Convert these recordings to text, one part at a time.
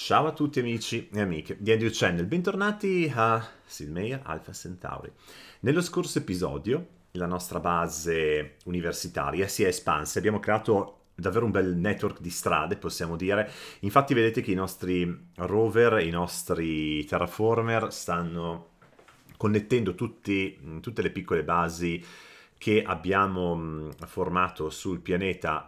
Ciao a tutti amici e amiche di Andrew Channel, bentornati a Sid Alpha Centauri. Nello scorso episodio la nostra base universitaria si è espansa, abbiamo creato davvero un bel network di strade, possiamo dire. Infatti vedete che i nostri rover, i nostri terraformer stanno connettendo tutti, tutte le piccole basi che abbiamo mm, formato sul pianeta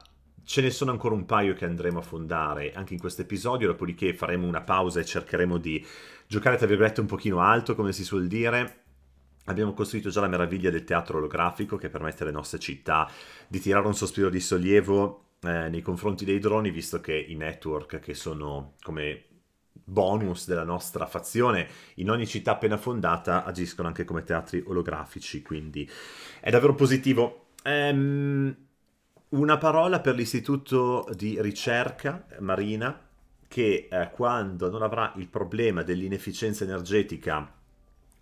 Ce ne sono ancora un paio che andremo a fondare anche in questo episodio, dopodiché faremo una pausa e cercheremo di giocare tra virgolette un pochino alto, come si suol dire. Abbiamo costruito già la meraviglia del teatro olografico che permette alle nostre città di tirare un sospiro di sollievo eh, nei confronti dei droni, visto che i network che sono come bonus della nostra fazione in ogni città appena fondata agiscono anche come teatri olografici, quindi è davvero positivo. Ehm una parola per l'istituto di ricerca marina che eh, quando non avrà il problema dell'inefficienza energetica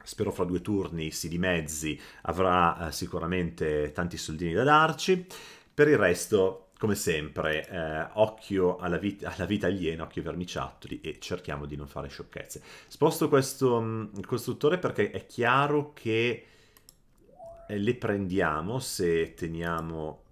spero fra due turni si dimezzi, avrà eh, sicuramente tanti soldini da darci. Per il resto, come sempre, eh, occhio alla, vit alla, vita aliena, occhio ai vermiciattoli e cerchiamo di non fare sciocchezze. Sposto questo mh, mm, costruttore perché è chiaro che eh, le prendiamo se teniamo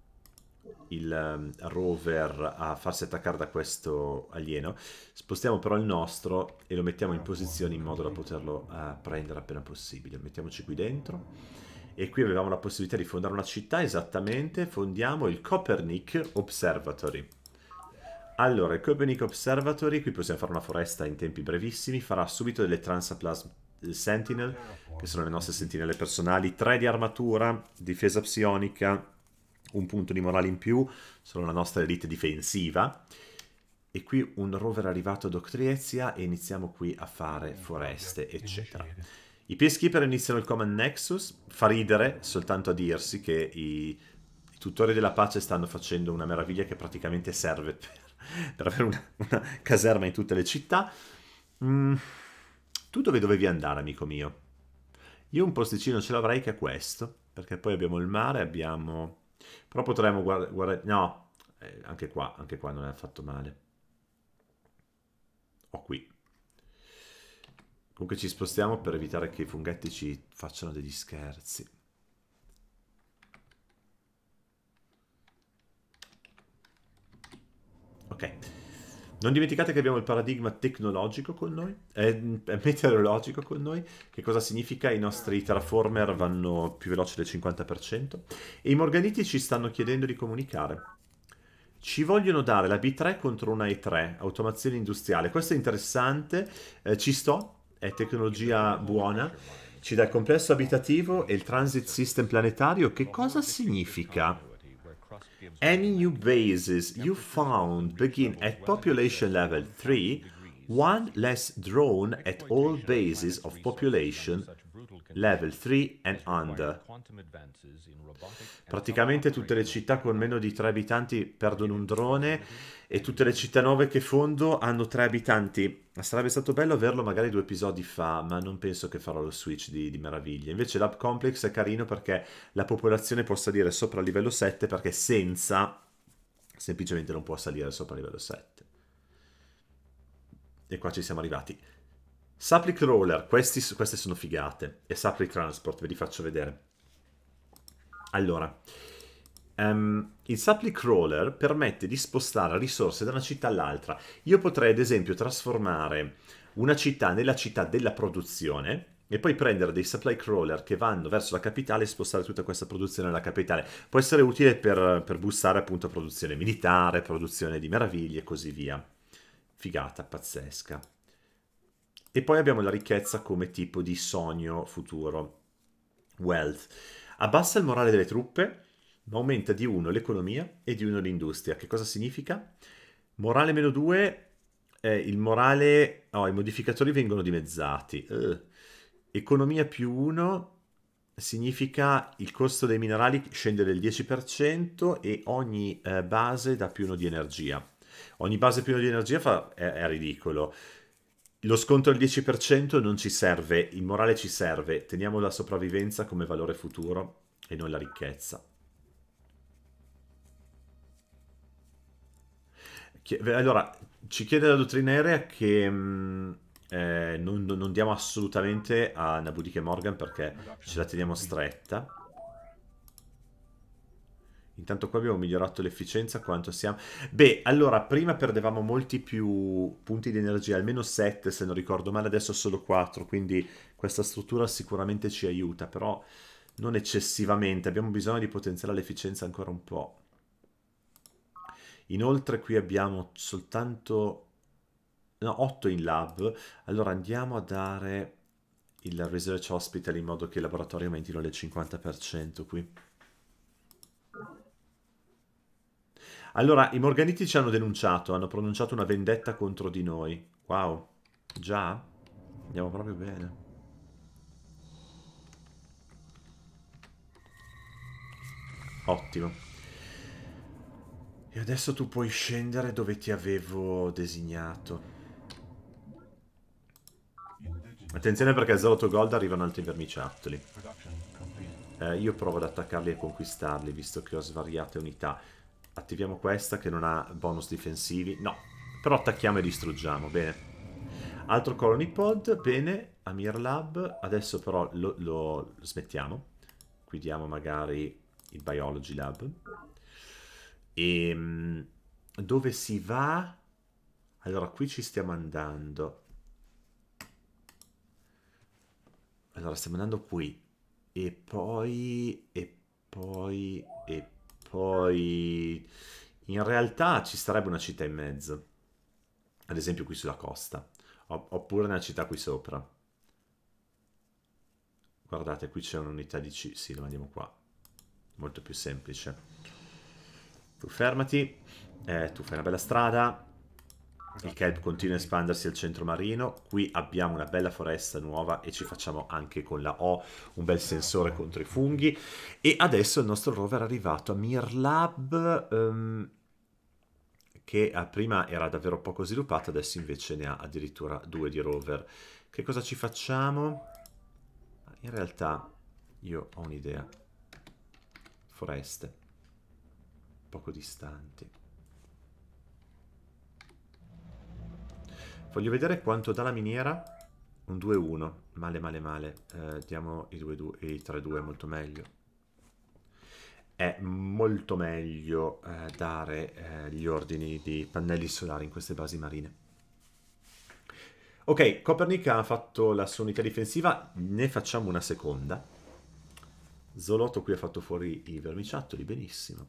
il ehm, rover a farsi attaccare da questo alieno. Spostiamo però il nostro e lo mettiamo in posizione in modo da poterlo uh, prendere appena possibile. Mettiamoci qui dentro. E qui avevamo la possibilità di fondare una città, esattamente, fondiamo il Copernic Observatory. Allora, il Copernic Observatory, qui possiamo fare una foresta in tempi brevissimi, farà subito delle Transaplasm eh, Sentinel, che sono le nostre sentinelle personali, 3 di armatura, difesa psionica, un punto di morale in più sono la nostra elite difensiva. E qui un rover arrivato ad Octriezia e iniziamo qui a fare eh, foreste, eh, eccetera. Eh, I peacekeeper iniziano il Common Nexus, fa ridere soltanto a dirsi che i, i tutori della pace stanno facendo una meraviglia che praticamente serve per, per avere una, una, caserma in tutte le città. Mm, tu dove dovevi andare, amico mio? Io un posticino ce l'avrei che è questo, perché poi abbiamo il mare, abbiamo però potremmo guardare... Guarda no, eh, anche qua, anche qua non è affatto male. Ho qui. Comunque ci spostiamo per evitare che i funghetti ci facciano degli scherzi. Ok. Non dimenticate che abbiamo il paradigma tecnologico con noi, eh, meteorologico con noi, che cosa significa i nostri terraformer vanno più veloci del 50% e i morganiti ci stanno chiedendo di comunicare. Ci vogliono dare la B3 contro una E3, automazione industriale. Questo è interessante, eh, ci sto, è tecnologia buona. Ci dà il complesso abitativo e il transit system planetario. Che cosa significa? Any new bases you found begin at population level 3, one less drone at all bases of population level 3 and under. Praticamente tutte le città con meno di 3 abitanti perdono un drone e tutte le città nuove che fondo hanno 3 abitanti. Sarebbe stato bello averlo magari due episodi fa, ma non penso che farò lo switch di, di meraviglia. Invece l'Up Complex è carino perché la popolazione può salire sopra livello 7 perché senza semplicemente non può salire sopra livello 7. E qua ci siamo arrivati. Supply Crawler, questi, queste sono figate. E Supply Transport, ve li faccio vedere. Allora, um, il Supply Crawler permette di spostare risorse da una città all'altra. Io potrei, ad esempio, trasformare una città nella città della produzione e poi prendere dei supply crawler che vanno verso la capitale e spostare tutta questa produzione alla capitale. Può essere utile per, per bussare appunto produzione militare, produzione di meraviglie e così via. Figata, pazzesca. E poi abbiamo la ricchezza come tipo di sogno futuro, wealth. Abbassa il morale delle truppe, ma aumenta di uno l'economia e di uno l'industria. Che cosa significa? Morale meno 2, eh, il morale... Oh, i modificatori vengono dimezzati. Uh. Economia più 1 significa il costo dei minerali scende del 10% e ogni eh, base dà più uno di energia. Ogni base più uno di energia fa, è, è ridicolo. Lo scontro al 10% non ci serve, il morale ci serve, teniamo la sopravvivenza come valore futuro e non la ricchezza. Allora, ci chiede la dottrina aerea che mm, eh, non, non diamo assolutamente a Nabudike Morgan perché ce la teniamo stretta. Intanto qua abbiamo migliorato l'efficienza, quanto siamo? Beh, allora, prima perdevamo molti più punti di energia, almeno 7 se non ricordo male, adesso solo 4, quindi questa struttura sicuramente ci aiuta, però non eccessivamente, abbiamo bisogno di potenziare l'efficienza ancora un po'. Inoltre qui abbiamo soltanto... No, 8 in lab, allora andiamo a dare il Research Hospital in modo che il laboratorio aumentino del 50% qui. Allora, i Morganiti ci hanno denunciato, hanno pronunciato una vendetta contro di noi. Wow. Già? Andiamo proprio bene. Ottimo. E adesso tu puoi scendere dove ti avevo designato. Attenzione perché 0 to gold arrivano altri vermiciattoli. Eh, io provo ad attaccarli e conquistarli, visto che ho svariate unità. Attiviamo questa che non ha bonus difensivi. No, però attacchiamo e distruggiamo, bene. Altro colony pod, bene. Amir Lab, adesso però lo, lo smettiamo. Qui diamo magari il Biology Lab. E ehm, dove si va? Allora, qui ci stiamo andando. Allora, stiamo andando qui. E poi... E poi... E poi. Poi in realtà ci sarebbe una città in mezzo, ad esempio qui sulla costa, oppure una città qui sopra. Guardate, qui c'è un'unità di C, sì, lo mandiamo qua, molto più semplice. Tu fermati, eh, tu fai una bella strada, il kelp continua a espandersi al centro marino, qui abbiamo una bella foresta nuova e ci facciamo anche con la O un bel sensore contro i funghi. E adesso il nostro rover è arrivato a Mirlab, um, che eh, prima era davvero poco sviluppato, adesso invece ne ha addirittura due di rover. Che cosa ci facciamo? In realtà io ho un'idea. Foreste. Poco distanti. Voglio vedere quanto dà la miniera. Un 2-1. Male, male, male. Eh, diamo i, 2-2, i 3-2, molto meglio. È molto meglio eh, dare eh, gli ordini di pannelli solari in queste basi marine. Ok, Copernic ha fatto la sua unità difensiva, ne facciamo una seconda. Zolotto qui ha fatto fuori i vermiciattoli, benissimo.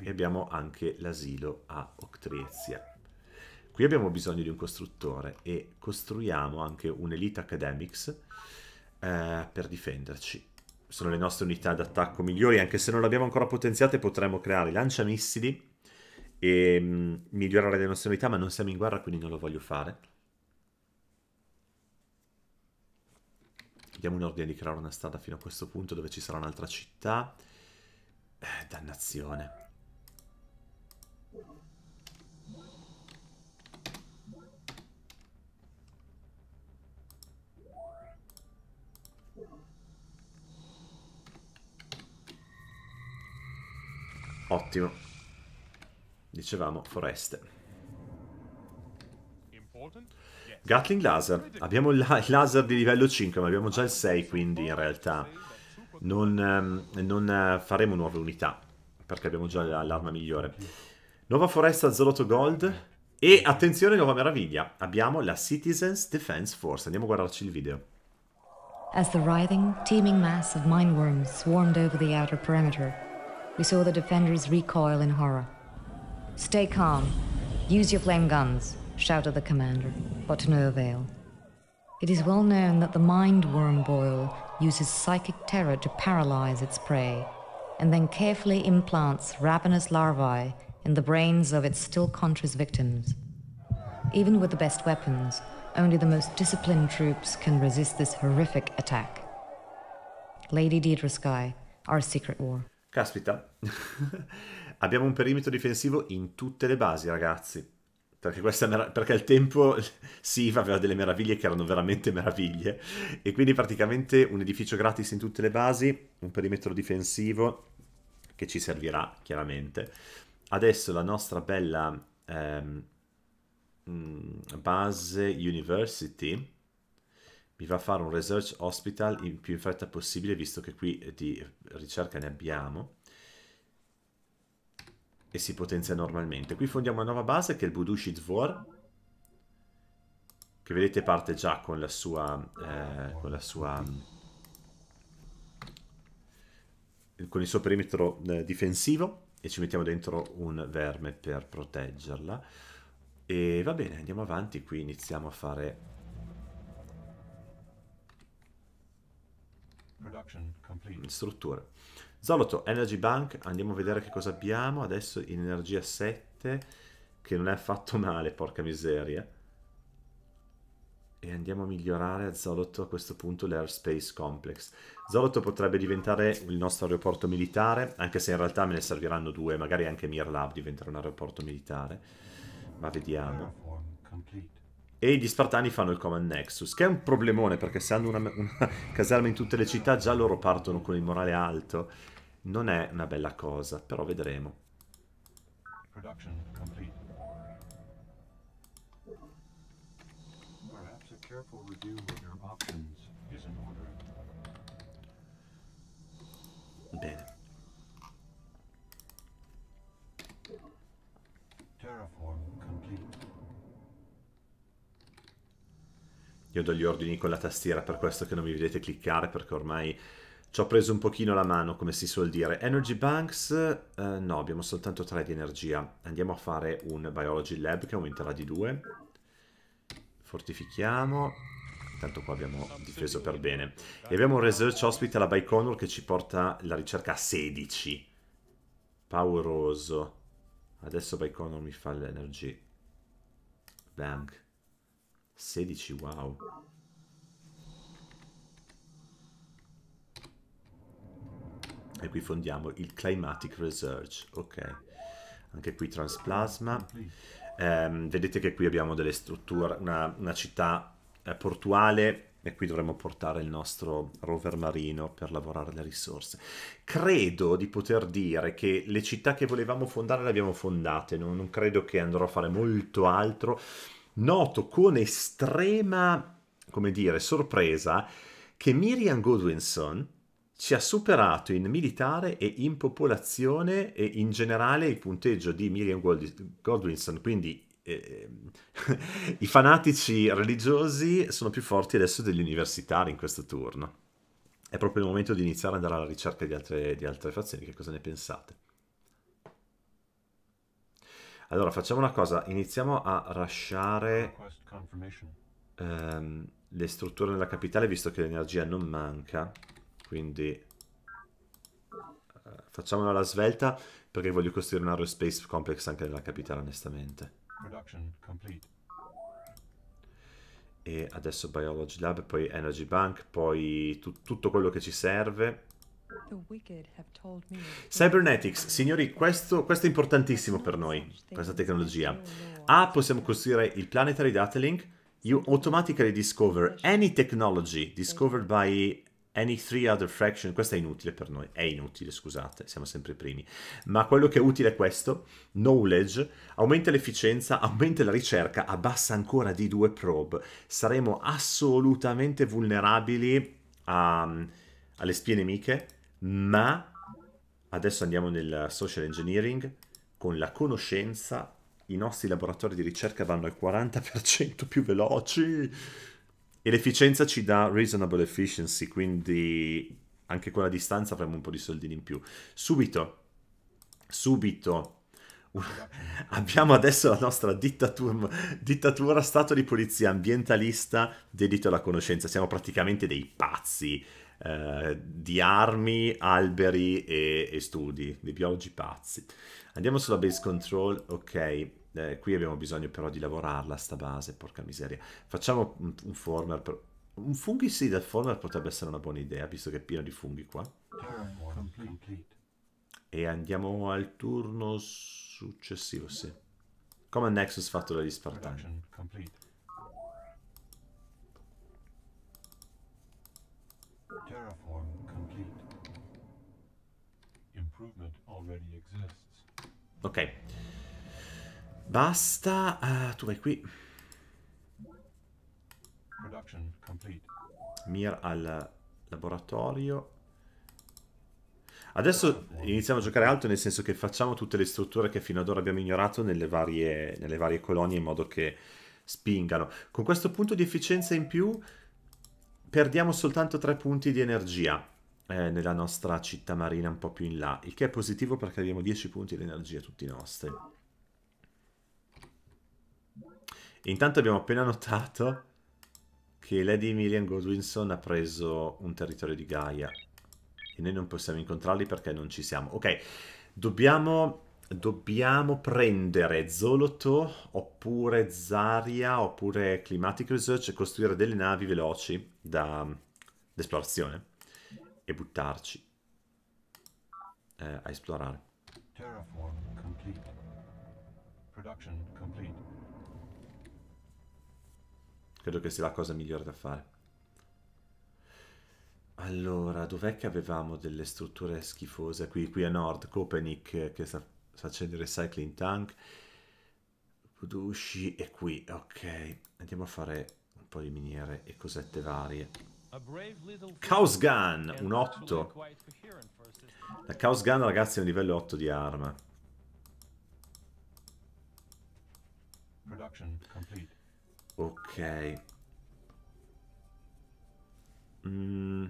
E abbiamo anche l'asilo a Octriezia. Qui abbiamo bisogno di un costruttore e costruiamo anche un'Elite Academics eh, per difenderci. Sono le nostre unità d'attacco migliori, anche se non le abbiamo ancora potenziate potremmo creare lanciamissili e mh, mm, migliorare le nostre unità, ma non siamo in guerra quindi non lo voglio fare. Diamo un ordine di creare una strada fino a questo punto dove ci sarà un'altra città. Eh, dannazione. ottimo. Dicevamo, foreste. Gatling laser. Abbiamo il laser di livello 5, ma abbiamo già il 6, quindi in realtà non, ehm, non eh, faremo nuove unità, perché abbiamo già l'arma migliore. Nuova foresta 08 gold. E attenzione, nuova meraviglia. Abbiamo la Citizens Defense Force. Andiamo a guardarci il video. As the writhing, teeming mass of mineworms swarmed over the outer perimeter, We saw the defenders recoil in horror. Stay calm. Use your flame guns, shouted the commander, but to no avail. It is well known that the mind worm boil uses psychic terror to paralyze its prey, and then carefully implants ravenous larvae in the brains of its still conscious victims. Even with the best weapons, only the most disciplined troops can resist this horrific attack. Lady Deidre Sky, our secret war. Caspita, abbiamo un perimetro difensivo in tutte le basi, ragazzi. Perché, perché al tempo Siva aveva delle meraviglie che erano veramente meraviglie. E quindi praticamente un edificio gratis in tutte le basi, un perimetro difensivo che ci servirà, chiaramente. Adesso la nostra bella ehm, mm, base university mi va a fare un research hospital il più in fretta possibile visto che qui di ricerca ne abbiamo e si potenzia normalmente. Qui fondiamo una nuova base che è il Budushi Dvor che vedete parte già con la sua eh, con la sua mm, con il suo perimetro eh, difensivo e ci mettiamo dentro un verme per proteggerla e va bene andiamo avanti qui iniziamo a fare struttura. Zoloto Energy Bank, andiamo a vedere che cosa abbiamo. Adesso in energia 7, che non è affatto male, porca miseria. E andiamo a migliorare a Zoloto a questo punto l'Airspace Complex. Zoloto potrebbe diventare il nostro aeroporto militare, anche se in realtà me ne serviranno due, magari anche Mir Lab diventerà un aeroporto militare. Ma vediamo. E gli Spartani fanno il Command Nexus, che è un problemone perché se hanno una, una caserma in tutte le città già loro partono con il morale alto. Non è una bella cosa, però vedremo. Production complete. Perhaps a careful review of your options Io do gli ordini con la tastiera, per questo che non mi vedete cliccare, perché ormai ci ho preso un pochino la mano, come si suol dire. Energy Banks, eh, no, abbiamo soltanto 3 di energia. Andiamo a fare un Biology Lab che aumenterà di 2. Fortifichiamo. intanto qua abbiamo difeso per bene. E abbiamo un Research Hospital a Baikonur che ci porta la ricerca a 16. Pauroso. Adesso Baikonur mi fa l'energy bank. 16, wow. E qui fondiamo il Climatic Research, ok. Anche qui Transplasma. Um, vedete che qui abbiamo delle strutture, una, una città eh, portuale e qui dovremmo portare il nostro rover marino per lavorare le risorse. Credo di poter dire che le città che volevamo fondare le abbiamo fondate, non, non credo che andrò a fare molto altro noto con estrema, come dire, sorpresa che Miriam Goodwinson ci ha superato in militare e in popolazione e in generale il punteggio di Miriam Godwinson, quindi eh, i fanatici religiosi sono più forti adesso degli universitari in questo turno. È proprio il momento di iniziare ad andare alla ricerca di altre, di altre fazioni, che cosa ne pensate? Allora, facciamo una cosa. Iniziamo a lasciare ehm, le strutture nella capitale, visto che l'energia non manca. Quindi eh, facciamola alla svelta, perché voglio costruire un aerospace complex anche nella capitale, onestamente. E adesso Biology Lab, poi Energy Bank, poi tu tutto quello che ci serve. Cybernetics, signori, questo, questo, è importantissimo per noi, questa tecnologia. A, possiamo costruire il planetary data link. You automatically discover any technology discovered by any three other fraction. Questo è inutile per noi, è inutile, scusate, siamo sempre i primi. Ma quello che è utile è questo, knowledge, aumenta l'efficienza, aumenta la ricerca, abbassa ancora di due probe. Saremo assolutamente vulnerabili a, ehm, alle spie nemiche ma adesso andiamo nel social engineering, con la conoscenza i nostri laboratori di ricerca vanno al 40% più veloci e l'efficienza ci dà reasonable efficiency, quindi anche con la distanza avremo un po' di soldi in più. Subito, subito abbiamo adesso la nostra dittatura, dittatura, stato di polizia ambientalista dedito alla conoscenza. Siamo praticamente dei pazzi eh, di armi, alberi e, e studi, di biologi pazzi. Andiamo sulla base control, ok, eh, qui abbiamo bisogno però di lavorarla sta base, porca miseria. Facciamo un, un former, per... un fungicida former potrebbe essere una buona idea, visto che è pieno di funghi qua. E andiamo al turno successivo, sì. Come Nexus fatto dagli Spartani. Terraform complete. Improvement already exists. Ok. Basta. Uh, tu vai qui. Production complete. Mir al laboratorio. Adesso iniziamo a giocare alto nel senso che facciamo tutte le strutture che fino ad ora abbiamo ignorato nelle varie, nelle varie colonie in modo che spingano. Con questo punto di efficienza in più perdiamo soltanto 3 punti di energia eh, nella nostra città marina un po' più in là, il che è positivo perché abbiamo 10 punti di energia tutti nostri. intanto abbiamo appena notato che Lady Emilian Godwinson ha preso un territorio di Gaia e noi non possiamo incontrarli perché non ci siamo. Ok, dobbiamo dobbiamo prendere Zoloto oppure Zaria oppure Climatic Research e costruire delle navi veloci da esplorazione e buttarci eh, a esplorare. Terraform complete. Production complete. Credo che sia la cosa migliore da fare. Allora, dov'è che avevamo delle strutture schifose? Qui, qui a nord, Copenhagen, che sta accende il recycling tank usci e qui ok andiamo a fare un po' di miniere e cosette varie Chaos Gun un 8 la Chaos Gun ragazzi è un livello 8 di arma ok mm.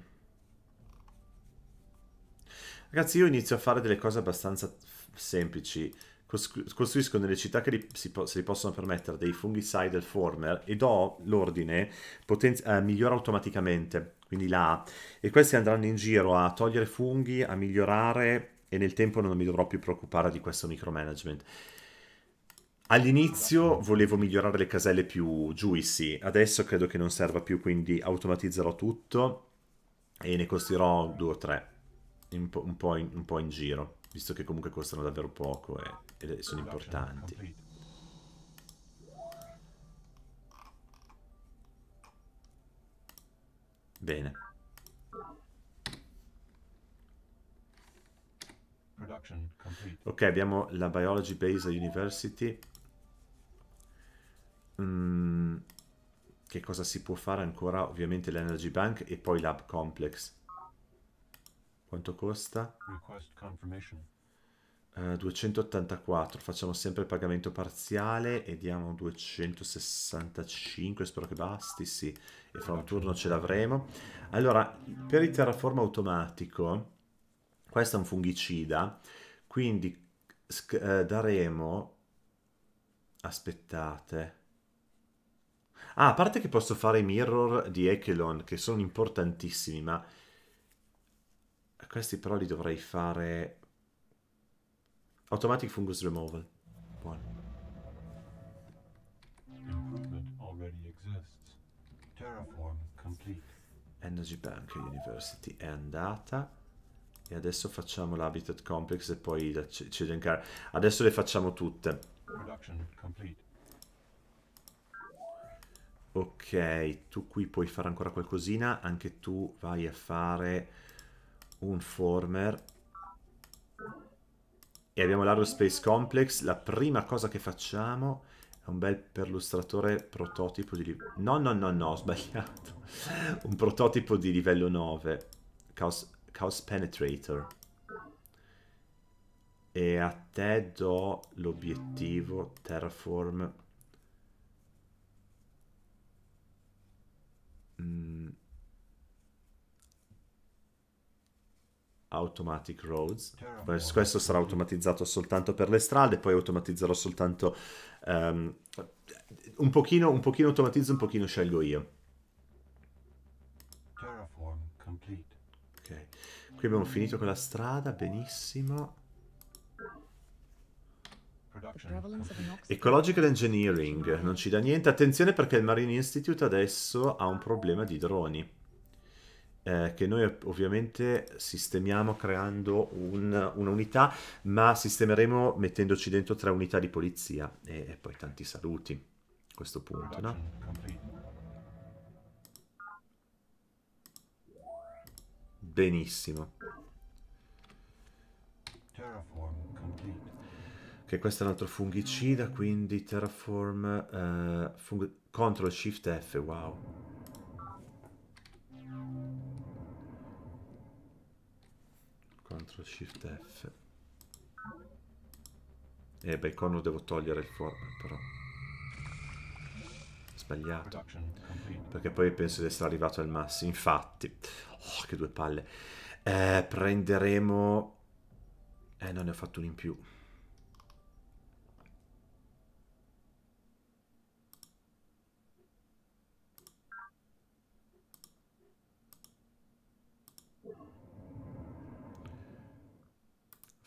Ragazzi, io inizio a fare delle cose abbastanza semplici costruisco nelle città che li, si, se li possono permettere dei del former e do l'ordine eh, migliora automaticamente, quindi la A. E questi andranno in giro a togliere funghi, a migliorare e nel tempo non mi dovrò più preoccupare di questo micromanagement. All'inizio volevo migliorare le caselle più juicy, adesso credo che non serva più, quindi automatizzerò tutto e ne costruirò due o tre, un po in, un po in giro visto che comunque costano davvero poco e, eh, e sono importanti. Bene. Ok, abbiamo la Biology Base University. Mm, che cosa si può fare ancora? Ovviamente l'Energy Bank e poi l'Hub Complex. Quanto costa? Uh, eh, 284, facciamo sempre il pagamento parziale e diamo 265, spero che basti, sì, e fra un turno ce l'avremo. Allora, per il terraforma automatico, questo è un fungicida, quindi eh, daremo... Aspettate... Ah, a parte che posso fare i mirror di Echelon, che sono importantissimi, ma questi però li dovrei fare... Automatic Fungus Removal. Buono. Energy Bank University è andata. E adesso facciamo l'Habitat Complex e poi la Children Car. Adesso le facciamo tutte. Ok, tu qui puoi fare ancora qualcosina. Anche tu vai a fare un former e abbiamo l'Aerospace Complex, la prima cosa che facciamo è un bel perlustratore prototipo di No, no, no, no, ho sbagliato. un prototipo di livello 9, Chaos, Chaos Penetrator. E a te do l'obiettivo Terraform Automatic Roads. Questo sarà automatizzato soltanto per le strade, poi automatizzerò soltanto... Um, un, pochino, un pochino automatizzo, un pochino scelgo io. Ok, qui abbiamo finito con la strada, benissimo. Ecological Engineering, non ci dà niente. Attenzione perché il Marine Institute adesso ha un problema di droni eh, che noi ovviamente sistemiamo creando un, un'unità, ma sistemeremo mettendoci dentro tre unità di polizia e, e poi tanti saluti a questo punto, no? Benissimo. Che okay, questo è un altro fungicida, quindi terraform uh, fung Ctrl Shift F, wow. Ctrl Shift F. e eh, beh, qua non devo togliere il format però. Sbagliato. Perché poi penso di essere arrivato al massimo. Infatti. Oh, che due palle. Eh, prenderemo... Eh, non ne ho fatto uno in più.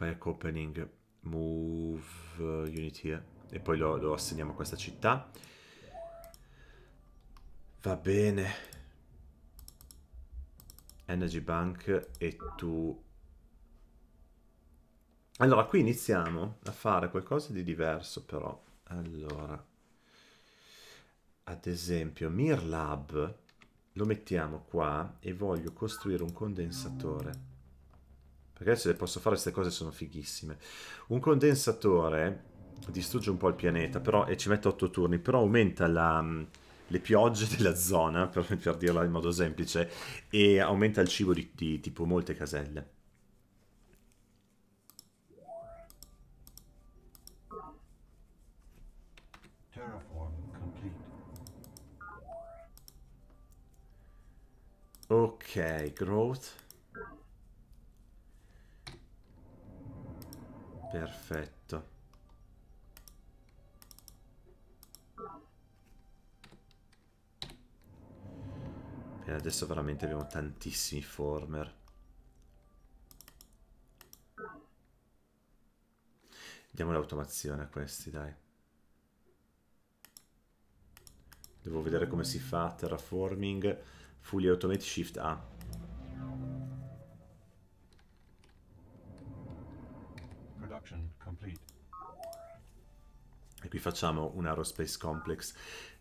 fai opening move eh, unit here e poi lo, lo assegniamo a questa città va bene energy bank e tu allora qui iniziamo a fare qualcosa di diverso però allora ad esempio Mirlab lo mettiamo qua e voglio costruire un condensatore perché se le posso fare queste cose sono fighissime. Un condensatore distrugge un po' il pianeta però, e ci mette 8 turni, però aumenta la, mm, le piogge della zona, per, per, dirla in modo semplice, e aumenta il cibo di, di tipo molte caselle. Ok, growth. Perfetto. Bene, adesso veramente abbiamo tantissimi former. Diamo l'automazione a questi, dai. Devo vedere come si fa terraforming. Fully Automate Shift A. E qui facciamo un aerospace complex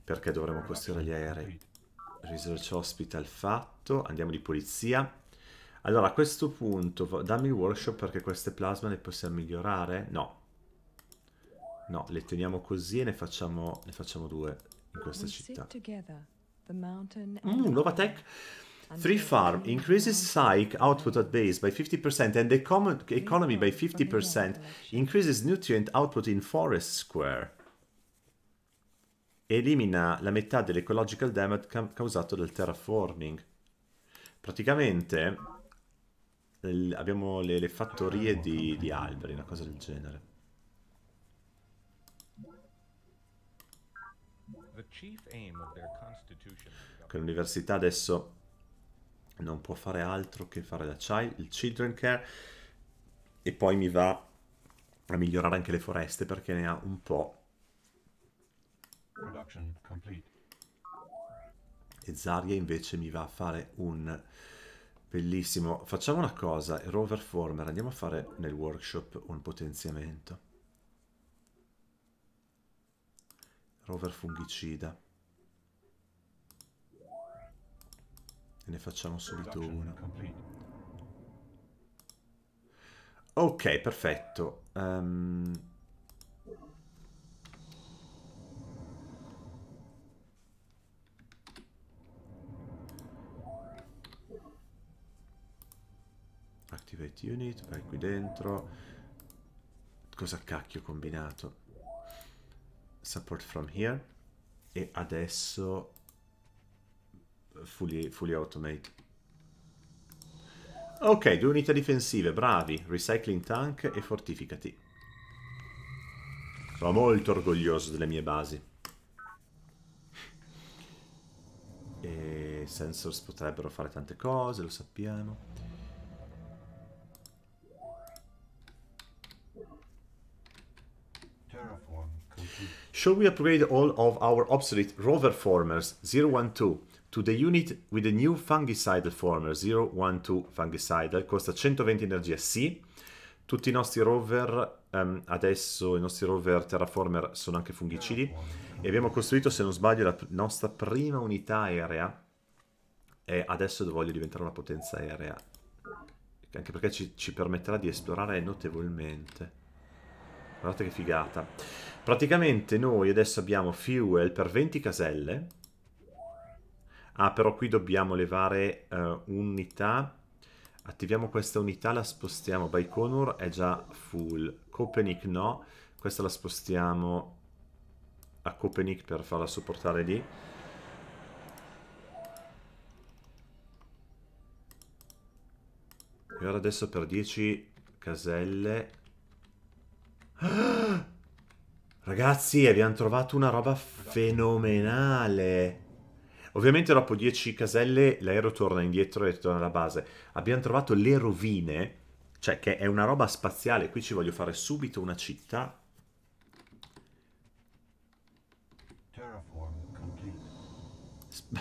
perché dovremo costruire gli aerei. Research hospital fatto, andiamo di polizia. Allora a questo punto dammi il workshop perché queste plasma le possiamo migliorare? No. No, le teniamo così e ne facciamo, ne facciamo due in questa città. Mm, nuova tech! Three Farm increases psych output at base by 50% and the economy by 50%, increases nutrient output in forest square. Elimina la metà dell'ecological damage causato dal terraforming. Praticamente abbiamo le, le fattorie di, di alberi, una cosa del genere. Con l'università adesso non può fare altro che fare la child, il children care e poi mi va a migliorare anche le foreste perché ne ha un po'. E Zarya invece mi va a fare un bellissimo... Facciamo una cosa, Rover Former, andiamo a fare nel workshop un potenziamento. Rover fungicida. E ne facciamo subito una. Ok, perfetto. Um... Activate unit, vai qui dentro. Cosa cacchio ho combinato? Support from here. E adesso fully, fully automate. Ok, due unità difensive, bravi. Recycling tank e fortificati. Sono molto orgoglioso delle mie basi. E sensors potrebbero fare tante cose, lo sappiamo. Shall we upgrade all of our obsolete rover formers 012 to the unit with the new fungicidal former 012 fungicidal costa 120 energia sì tutti i nostri rover um, adesso i nostri rover terraformer sono anche fungicidi e abbiamo costruito se non sbaglio la nostra prima unità aerea e adesso voglio diventare una potenza aerea anche perché ci, ci permetterà di esplorare notevolmente guardate che figata praticamente noi adesso abbiamo fuel per 20 caselle Ah, però qui dobbiamo levare uh, unità. Attiviamo questa unità, la spostiamo. Baikonur è già full. Copenhagen no. Questa la spostiamo a Copenhagen per farla supportare lì. E ora adesso per 10 caselle... Ragazzi, abbiamo trovato una roba fenomenale! Ovviamente dopo 10 caselle l'aereo torna indietro e torna alla base. Abbiamo trovato le rovine, cioè che è una roba spaziale. Qui ci voglio fare subito una città.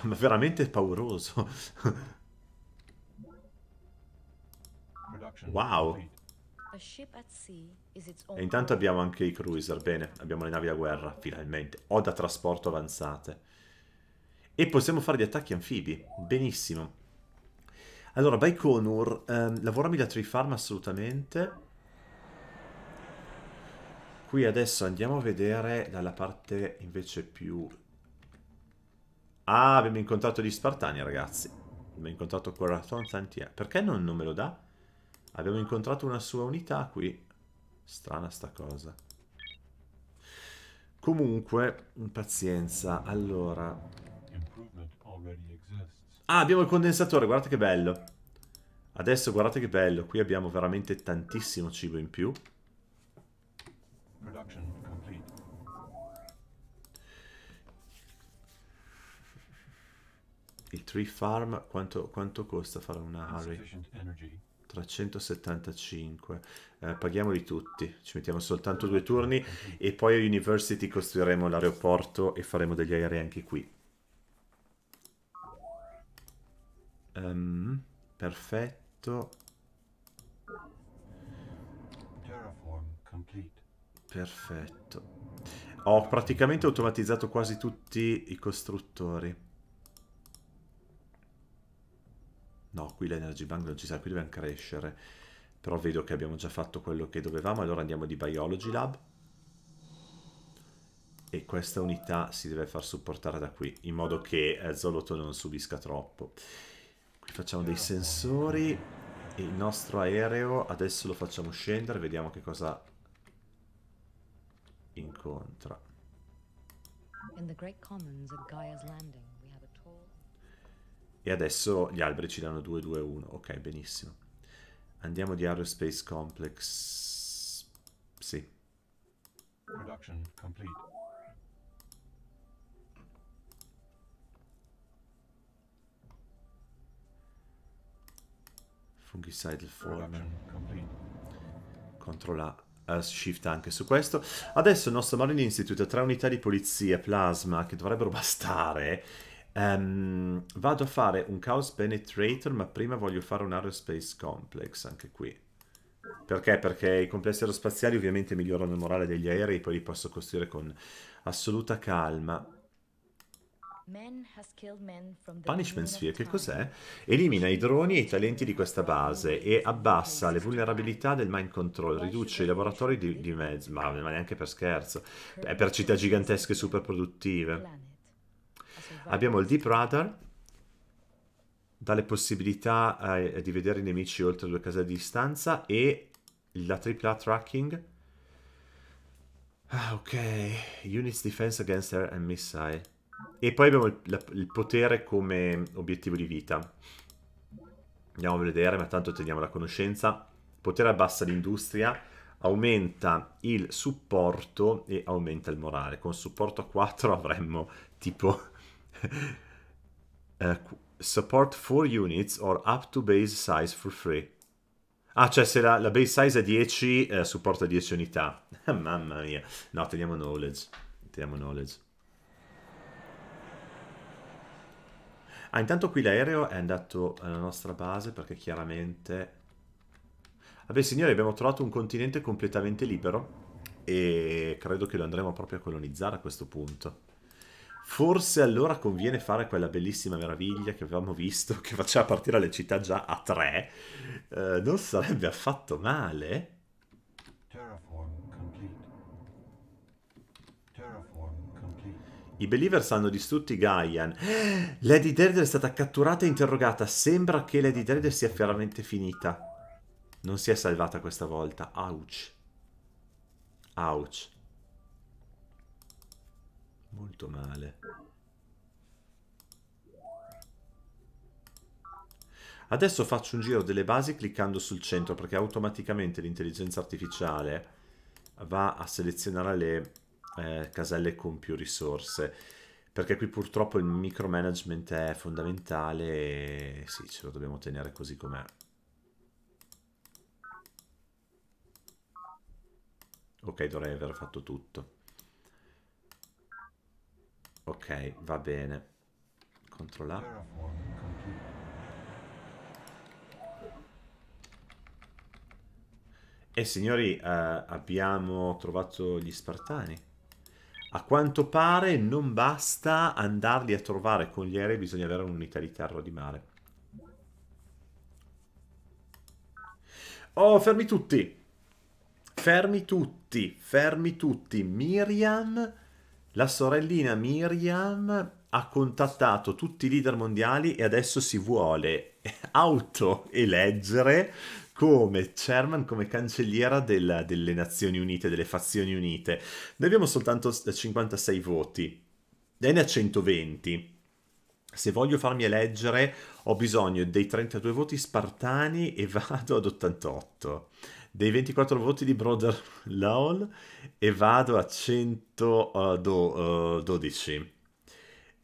Ma veramente pauroso. wow. E intanto abbiamo anche i cruiser, bene, abbiamo le navi da guerra, finalmente, o da trasporto avanzate. E possiamo fare gli attacchi anfibi. Benissimo. Allora, Baikonur, ehm, lavorami da Tree Farm assolutamente. Qui adesso andiamo a vedere dalla parte invece più... Ah, abbiamo incontrato gli Spartani, ragazzi. Abbiamo incontrato Corazon Santia. Perché non, non me lo dà? Abbiamo incontrato una sua unità qui. Strana sta cosa. Comunque, pazienza. Allora, Ah, abbiamo il condensatore, guardate che bello. Adesso guardate che bello, qui abbiamo veramente tantissimo cibo in più. Il tree farm, quanto, quanto costa fare una harry? 375. Eh, paghiamoli tutti, ci mettiamo soltanto due turni e poi a University costruiremo l'aeroporto e faremo degli aerei anche qui. Um, perfetto. Perfetto. Ho praticamente automatizzato quasi tutti i costruttori. No, qui l'energy bank non ci sarà, qui dobbiamo crescere. Però vedo che abbiamo già fatto quello che dovevamo, allora andiamo di Biology Lab. E questa unità si deve far supportare da qui, in modo che eh, Zoloto non subisca troppo. Facciamo dei sensori. E il nostro aereo adesso lo facciamo scendere. Vediamo che cosa incontra. E adesso gli alberi ci danno 2, 2, 1. Ok, benissimo. Andiamo di Aerospace Complex. Sì. Production complete. Fungicidal Form. Controlla eh, Shift anche su questo. Adesso il nostro Marine Institute ha tre unità di polizia plasma che dovrebbero bastare. Um, vado a fare un Chaos Penetrator, ma prima voglio fare un Aerospace Complex, anche qui. Perché? Perché i complessi aerospaziali ovviamente migliorano il morale degli aerei, poi li posso costruire con assoluta calma. Punishment Sphere che cos'è? Elimina i droni e i talenti di questa base e abbassa le vulnerabilità del mind control, riduce i laboratori di, di mezzo, ma, ma neanche per scherzo, è eh, per città gigantesche super produttive. Abbiamo il Deep Radar, dà le possibilità eh, di vedere i nemici oltre due case di distanza e la AAA tracking. Ah, ok. Units Defense Against Air and Missile. E poi abbiamo il, la, il potere come obiettivo di vita. Andiamo a vedere, ma tanto teniamo la conoscenza. potere abbassa l'industria, aumenta il supporto e aumenta il morale. Con supporto a 4 avremmo tipo... uh, support 4 units or up to base size for free. Ah, cioè se la, la base size è 10, eh, supporta 10 unità. Mamma mia. No, teniamo knowledge. Teniamo knowledge. Ah, intanto qui l'aereo è andato alla nostra base perché chiaramente... Vabbè, signori, abbiamo trovato un continente completamente libero e credo che lo andremo proprio a colonizzare a questo punto. Forse allora conviene fare quella bellissima meraviglia che avevamo visto, che faceva partire le città già a tre. Eh, non sarebbe affatto male. I Believers hanno distrutti Gaian. Lady Dredd è stata catturata e interrogata. Sembra che Lady Dredd sia veramente finita. Non si è salvata questa volta. Ouch. Ouch. Molto male. Adesso faccio un giro delle basi cliccando sul centro perché automaticamente l'intelligenza artificiale va a selezionare le eh, caselle con più risorse perché qui purtroppo il micromanagement è fondamentale e sì, ce lo dobbiamo tenere così com'è. Ok, dovrei aver fatto tutto. Ok, va bene. Controllare. E signori, eh, abbiamo trovato gli spartani. A quanto pare non basta andarli a trovare con gli aerei, bisogna avere un'unità di carro di mare. Oh, fermi tutti! Fermi tutti, fermi tutti. Miriam, la sorellina Miriam, ha contattato tutti i leader mondiali e adesso si vuole autoeleggere come chairman, come cancelliera della, delle Nazioni Unite, delle fazioni unite. Noi abbiamo soltanto 56 voti, lei ne ha 120. Se voglio farmi eleggere ho bisogno dei 32 voti spartani e vado ad 88, dei 24 voti di Brother Lowell e vado a 112. Eh, eh,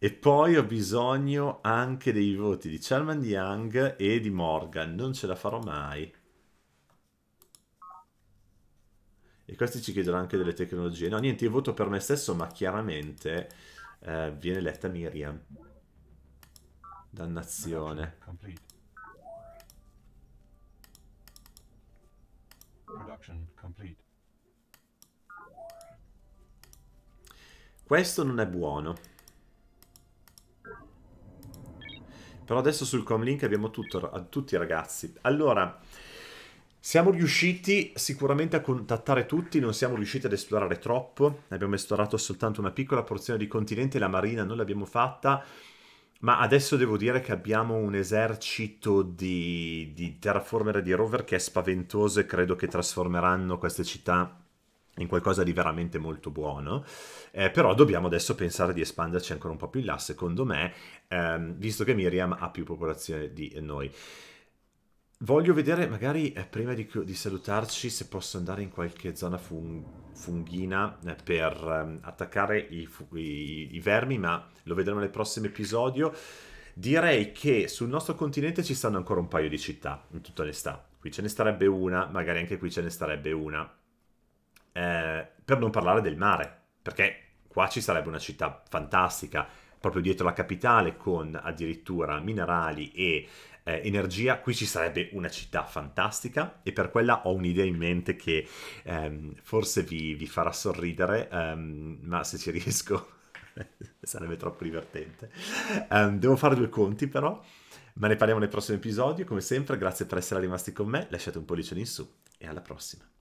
e poi ho bisogno anche dei voti di Chairman Young e di Morgan. Non ce la farò mai. E questi ci chiedono anche delle tecnologie. No, niente, io voto per me stesso, ma chiaramente eh, viene letta Miriam. Dannazione. Questo non è buono. Però adesso sul comlink abbiamo tutto, tutti i ragazzi. Allora, siamo riusciti sicuramente a contattare tutti, non siamo riusciti ad esplorare troppo, abbiamo esplorato soltanto una piccola porzione di continente, la marina non l'abbiamo fatta, ma adesso devo dire che abbiamo un esercito di, di terraformer e di rover che è spaventoso e credo che trasformeranno queste città in qualcosa di veramente molto buono, eh, però dobbiamo adesso pensare di espanderci ancora un po' più in là, secondo me, ehm, visto che Miriam ha più popolazione di noi. Voglio vedere, magari eh, prima di, di, salutarci, se posso andare in qualche zona fun funghina eh, per eh, attaccare i, i, i, vermi, ma lo vedremo nel prossimo episodio. Direi che sul nostro continente ci stanno ancora un paio di città, in tutta onestà. Qui ce ne starebbe una, magari anche qui ce ne starebbe una. Eh, per non parlare del mare, perché qua ci sarebbe una città fantastica, proprio dietro la capitale, con addirittura minerali e eh, energia, qui ci sarebbe una città fantastica e per quella ho un'idea in mente che ehm, forse vi, vi, farà sorridere, ehm, ma se ci riesco sarebbe troppo divertente. Um, devo fare due conti però, ma ne parliamo nel prossimo episodio. Come sempre, grazie per essere rimasti con me, lasciate un pollice in su e alla prossima.